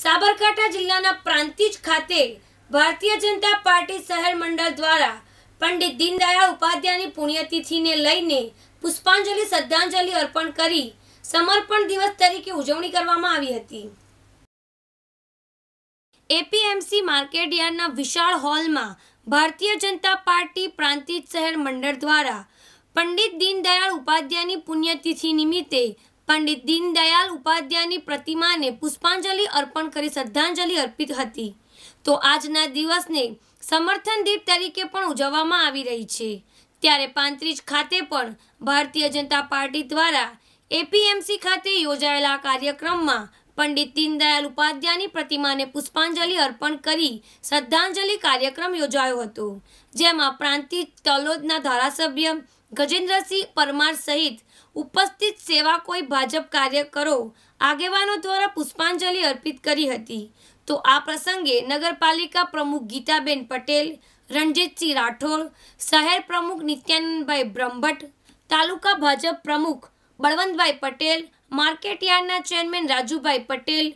સાબરકાંઠા જિલ્લાના પ્રાંતિજ ખાતે ભારતીય જનતા પાર્ટી શહેર મંડળ દ્વારા પંડિત દીનદયાળ ઉપાધ્યાયની પુણ્યતિથિને લઈને પુષ્પાંજલિ શ્રદ્ધાંજલિ અર્પણ કરી સમર્પણ દિવસ તરીકે ઉજવણી કરવામાં આવી હતી એપીએમસી યાર્ડના વિશાળ હોલમાં ભારતીય જનતા પાર્ટી પ્રાંતિજ શહેર મંડળ દ્વારા પંડિત દીનદયાળ ઉપાધ્યાયની પુણ્યતિથિ નિમિત્તે પંડિત દીનદયાલ ઉપાધ્યાયની પ્રતિમાને પુષ્પાંજલિ અર્પણ કરી શ્રદ્ધાંજલિ અર્પિત હતી તો આજના દિવસને સમર્થન દીપ તરીકે પણ ઉજવવામાં આવી રહી છે ત્યારે પાંત્રીજ ખાતે પણ ભારતીય જનતા પાર્ટી દ્વારા એપીએમસી ખાતે યોજાયેલા કાર્યક્રમમાં પંડિત દીનદયાલ ઉપાધ્યાયની પ્રતિમાને પુષ્પાંજલિ અર્પણ કરી શ્રદ્ધાંજલિ કાર્યક્રમ યોજાયો હતો જેમાં પ્રાંતિજ તલોદના ધારાસભ્ય ગજેન્દ્રસિંહ પરમાર સહિત ઉપસ્થિત સેવા કોઈ ભાજપ કાર્યકરો આગેવાનો દ્વારા પુષ્પાંજલિ અર્પિત કરી હતી તો આ પ્રસંગે નગરપાલિકા પ્રમુખ ગીતાબેન પટેલ રણજીતસિંહ રાઠોડ શહેર પ્રમુખ નિત્યાનંદભાઈ બ્રહ્મભટ્ટ તાલુકા ભાજપ પ્રમુખ બળવંતભાઈ પટેલ માર્કેટ યાર્ડના ચેરમેન રાજુભાઈ પટેલ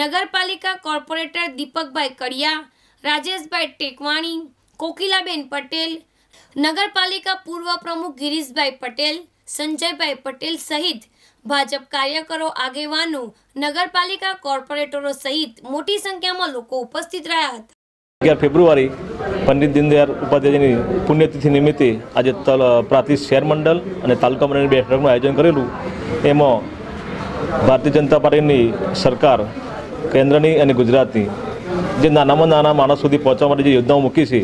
નગરપાલિકા કોર્પોરેટર દીપકભાઈ કડિયા રાજેશભાઈ ટેકવાણી કોકિલાબેન પટેલ નગરપાલિકા પૂર્વ પ્રમુખ ગિરીશભાઈ પટેલ સંજયભાઈ પટેલ સહિત ભાજપ કાર્યકરો આગેવાનો નગરપાલિકા કોર્પોરેટરો સહિત મોટી સંખ્યામાં લોકો ઉપસ્થિત રહ્યા હતા અગિયાર ફેબ્રુઆરી પંડિત દીનદયાળ ઉપાધ્યાયની પુણ્યતિથિ નિમિત્તે આજે પ્રાંતિજ શહેર મંડળ અને તાલુકા મંડળની બેઠકનું આયોજન કરેલું એમાં ભારતીય જનતા પાર્ટીની સરકાર કેન્દ્રની અને ગુજરાતની જે નાનામાં નાના માણસ સુધી પહોંચવા માટે જે યોજનાઓ મૂકી છે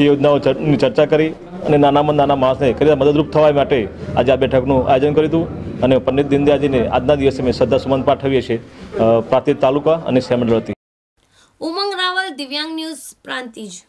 એ યોજનાઓની ચર્ચા કરી અને નાનામાં નાના માણસને ખરેખર મદદરૂપ થવા માટે આજે આ બેઠકનું આયોજન કર્યું હતું અને પંડિત દીનદયાળજીને આજના દિવસે મેં શ્રદ્ધા સુમન પાઠવીએ છીએ પ્રાંતિજ તાલુકા અને શહેર મંડળ ઉમંગ દિવ્યાંગ ન્યૂઝ પ્રાંતિજ